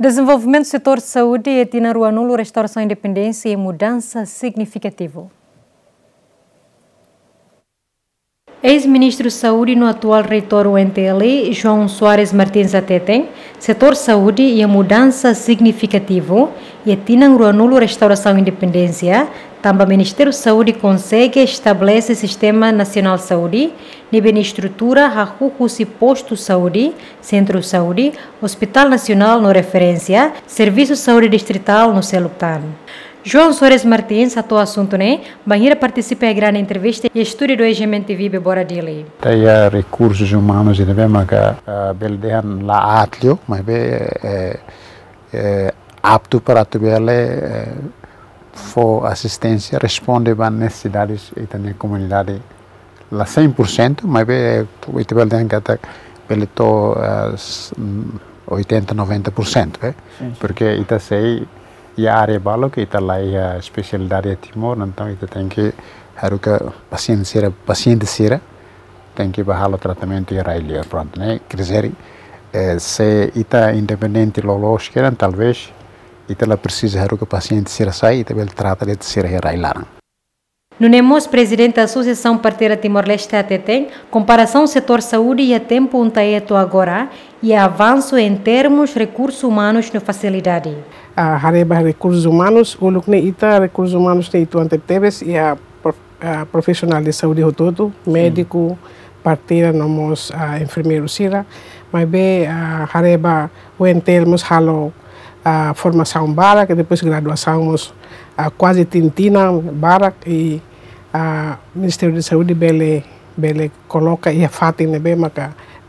Desenvolvimento do setor de saúde e nulo restauração independência e mudança significativa. Ex-ministro de Saúde no atual reitor UNTL, João Soares Martins Ateten, setor saúde e a mudança significativa, e Tinanguanulo Restauração Independência, também o Ministério da Saúde consegue estabelecer Sistema Nacional de Saúde, nível de estrutura, racucos e posto de saúde, centro de saúde, Hospital Nacional no referência, Serviço de Saúde Distrital no Celutan. João Soares Martins, a tua assunto, né? Banheira participa em grande entrevista e estúdio do EGM TV Bora Dili. Tem eh, recursos humanos, e devemos que a Beldean lá atlio, mas é apto para atuar, ver for assistência responde às necessidades da minha comunidade lá 100%, mas o Itibel tem que até pelo 80, 90%, eh? porque ita sei e a área balo que está lá a especialidade é Timor, então ita tem que haruka paciente sira paciente sira tem que barrar o tratamento e ir pronto, né? Quer dizer, eh, eh se ita independente loloskeran talvez itela precisa que o paciente sira sai e trata de sira larang. No NEMOS, presidente da Associação Parteira Timor-Leste ATTEM, comparação setor saúde e a tempo um é taeto agora e avanço em termos recursos humanos na facilidade. A Hareba Recursos Humanos, o look Ita Recursos Humanos tem Itu Antepebes e a, profissional de saúde todo, médico, parteira, nomos a enfermeiro Sira, mas bem a Hareba o em halou a formação Barak, depois graduamos a quase Tintina Barak e o Ministério de Saúde Bele, Bele coloca e a Fatina Bema que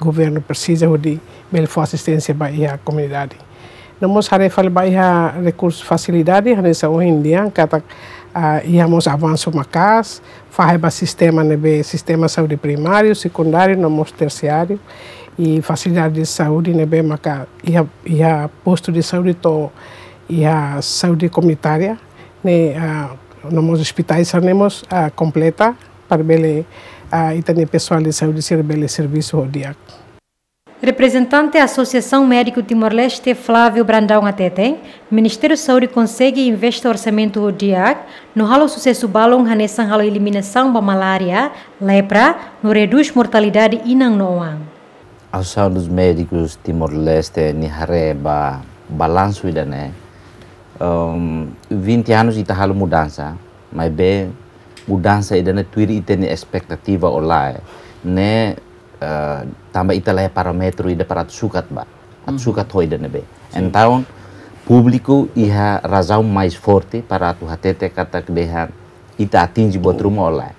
o governo precisa de Bele for assistência para a comunidade. Nós harefal para recursos facilidade, nessa hoje em dia, kata íamos avanço macas fazemos o sistema de saúde primário, secundário, nós terciário e facilidade de saúde na né, Bemaca e a, e a posto de saúde to e a saúde comunitária né a nos hospitais sanemos a completa para bele a e também pessoal de saúde ser bele serviço dia. Representante da Associação Médico Timor-Leste, Flávio Brandão Atetem, Ministério da Saúde consegue investir orçamento RODIAC no ralo sucesso balão hanesan eliminação da malária, lepra, no reduz mortalidade e não noang. asal dos médicos Timor-Leste, Nihareba, balanço ainda e né? Um, 20 anos e halo mudança, mas bem mudança ainda e né tuir e tem expectativa olá, né? Uh, ah, tambah italah parametro ida e para sukat ba, at sukat hoy dana be. Então, público iha razão mais forte para tu hatete kata kedehan ita atingi buat rumah olá.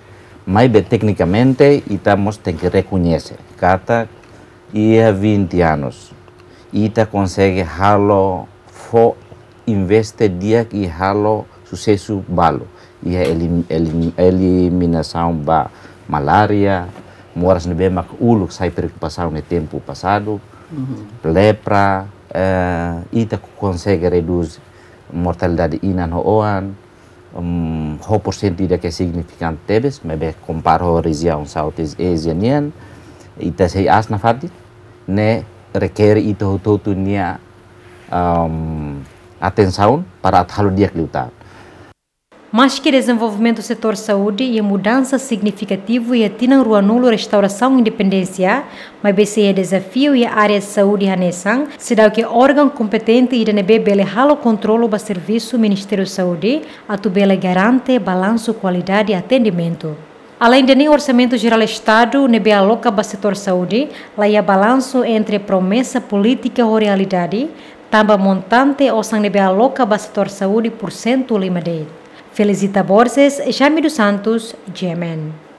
mai be teknikamente ita mos tem que reconhecer, kata e há é 20 anos. Ita consegue halo fo investe dia e halo sucesso balo. E a é elim, elim, eliminação da malária, moras no bem ulo que sai preocupação no tempo passado, uhum. lepra, uh, eh, ita consegue reduzir mortalidade inan hoan, um, o porcento ida é significante mas comparo a região Southeast Asian, ita sei as na ne requer ita hoto um, atenção para atalo dia kliutar. Mas que desenvolvimento do setor saúde e mudança significativa e atina ruanulo restauração independência, mas bese é desafio e área saúde hanesan, se dá que órgão competente e DNB bele halo controlo ba serviço Ministério Saúde, atu bele garante balanço qualidade e atendimento. Além de nem orçamento geral Estado, nebe aloca para setor saúde, lá ia balanço entre promessa política ou realidade, também montante ou sang nebe aloca para setor saúde por cento lima de. Felicita Borges, Jami dos Santos, Yemen.